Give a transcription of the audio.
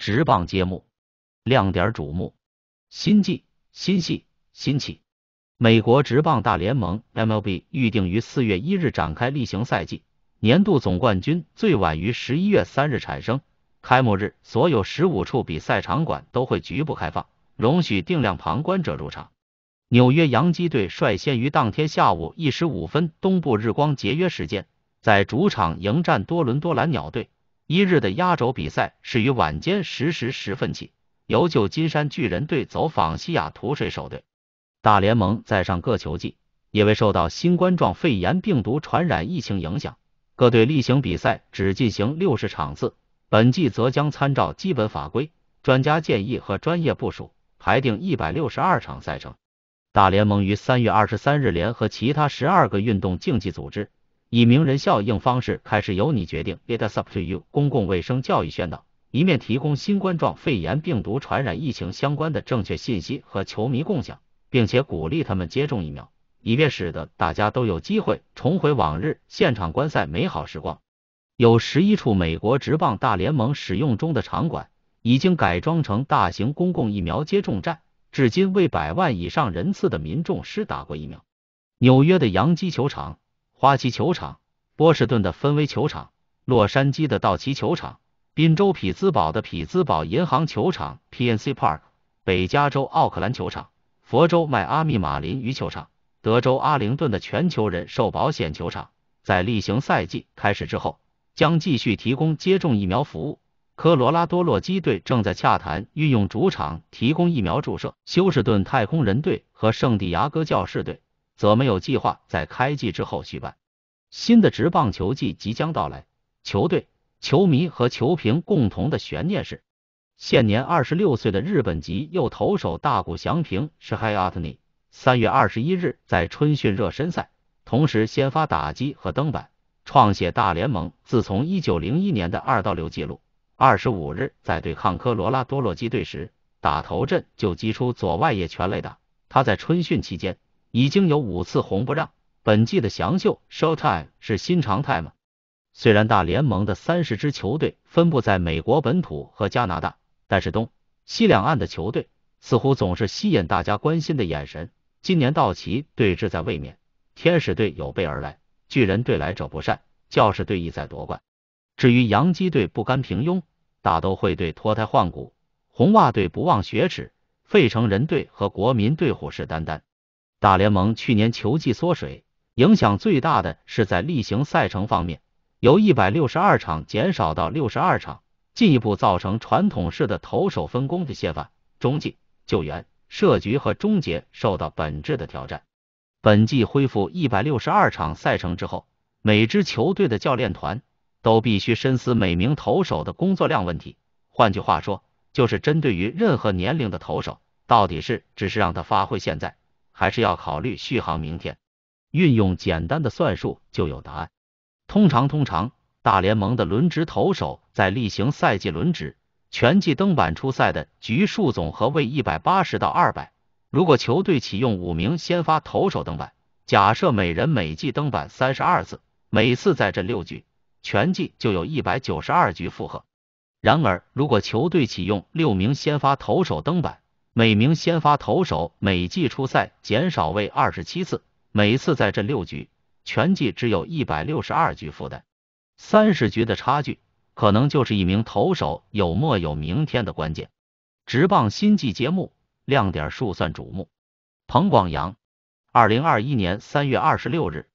直棒揭幕，亮点瞩目，新季、新戏、新起。美国职棒大联盟 （MLB） 预定于四月一日展开例行赛季，年度总冠军最晚于十一月三日产生。开幕日所有十五处比赛场馆都会局部开放，容许定量旁观者入场。纽约洋基队率先于当天下午一时五分东部日光节约时间，在主场迎战多伦多蓝鸟队。一日的压轴比赛是于晚间十时十分起，由旧金山巨人队走访西雅图水手队。大联盟再上各球季，因为受到新冠状肺炎病毒传染疫情影响，各队例行比赛只进行六十场次，本季则将参照基本法规、专家建议和专业部署，排定一百六十二场赛程。大联盟于三月二十三日联合其他十二个运动竞技组织。以名人效应方式开始，由你决定。It's up to you。公共卫生教育宣导，一面提供新冠状肺炎病毒传染疫情相关的正确信息和球迷共享，并且鼓励他们接种疫苗，以便使得大家都有机会重回往日现场观赛美好时光。有十一处美国职棒大联盟使用中的场馆已经改装成大型公共疫苗接种站，至今为百万以上人次的民众施打过疫苗。纽约的洋基球场。花旗球场，波士顿的芬威球场，洛杉矶的道奇球场，宾州匹兹堡的匹兹堡银行球场 （PNC Park），北加州奥克兰球场，佛州迈阿密马林鱼球场，德州阿灵顿的全球人寿保险球场。在例行赛季开始之后，将继续提供接种疫苗服务。科罗拉多洛基队正在洽谈运用主场提供疫苗注射。休斯顿太空人队和圣地牙哥教士队。则没有计划在开季之后续办。新的职棒球季即将到来，球队、球迷和球评共同的悬念是：现年二十六岁的日本籍右投手大谷翔平是 h i a t n e 三月二十一日，在春训热身赛，同时先发打击和登板，创写大联盟自从一九零一年的二到六纪录。二十五日，在对抗科罗拉多洛基队时，打头阵就击出左外野全垒打。他在春训期间。已经有五次红不让，本季的翔秀 showtime 是新常态吗？虽然大联盟的三十支球队分布在美国本土和加拿大，但是东西两岸的球队似乎总是吸引大家关心的眼神。今年道奇对峙在卫冕，天使队有备而来，巨人队来者不善，教士队意在夺冠。至于洋基队不甘平庸，大都会队脱胎换骨，红袜队不忘雪耻，费城人队和国民队虎视眈眈。大联盟去年球季缩水，影响最大的是在例行赛程方面，由一百六十二场减少到六十二场，进一步造成传统式的投手分工的泄范，中继、救援、设局和终结受到本质的挑战。本季恢复一百六十二场赛程之后，每支球队的教练团都必须深思每名投手的工作量问题。换句话说，就是针对于任何年龄的投手，到底是只是让他发挥现在。还是要考虑续航。明天，运用简单的算术就有答案。通常，通常大联盟的轮值投手在例行赛季轮值，全季登板出赛的局数总和为一百八十到二百。如果球队启用五名先发投手登板，假设每人每季登板三十二次，每次在这六局，全季就有一百九十二局负荷。然而，如果球队启用六名先发投手登板，每名先发投手每季出赛减少为二十七次，每次在阵六局，全季只有一百六十二局负担，三十局的差距，可能就是一名投手有莫有明天的关键。直棒新季揭幕，亮点数算瞩目。彭广阳，二零二一年三月二十六日。